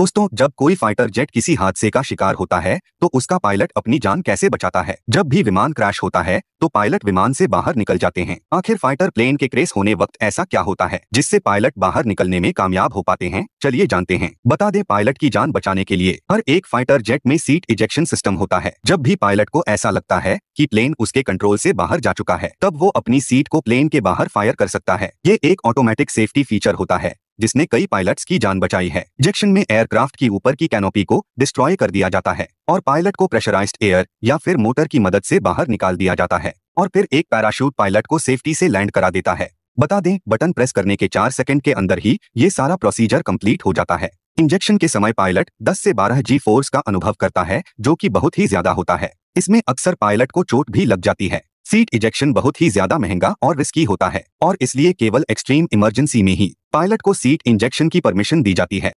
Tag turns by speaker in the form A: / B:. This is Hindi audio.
A: दोस्तों जब कोई फाइटर जेट किसी हादसे का शिकार होता है तो उसका पायलट अपनी जान कैसे बचाता है जब भी विमान क्रैश होता है तो पायलट विमान से बाहर निकल जाते हैं आखिर फाइटर प्लेन के क्रेश होने वक्त ऐसा क्या होता है जिससे पायलट बाहर निकलने में कामयाब हो पाते हैं चलिए जानते हैं बता दे पायलट की जान बचाने के लिए हर एक फाइटर जेट में सीट इजेक्शन सिस्टम होता है जब भी पायलट को ऐसा लगता है की प्लेन उसके कंट्रोल ऐसी बाहर जा चुका है तब वो अपनी सीट को प्लेन के बाहर फायर कर सकता है ये एक ऑटोमेटिक सेफ्टी फीचर होता है जिसने कई पायलट्स की जान बचाई है इंजेक्शन में एयरक्राफ्ट की ऊपर की कैनोपी को डिस्ट्रॉय कर दिया जाता है और पायलट को प्रेशराइज्ड एयर या फिर मोटर की मदद से बाहर निकाल दिया जाता है और फिर एक पैराशूट पायलट को सेफ्टी से लैंड करा देता है बता दें बटन प्रेस करने के चार सेकंड के अंदर ही ये सारा प्रोसीजर कम्प्लीट हो जाता है इंजेक्शन के समय पायलट 10 से 12 जी फोर्स का अनुभव करता है जो कि बहुत ही ज्यादा होता है इसमें अक्सर पायलट को चोट भी लग जाती है सीट इजेक्शन बहुत ही ज्यादा महंगा और रिस्की होता है और इसलिए केवल एक्सट्रीम इमरजेंसी में ही पायलट को सीट इंजेक्शन की परमिशन दी जाती है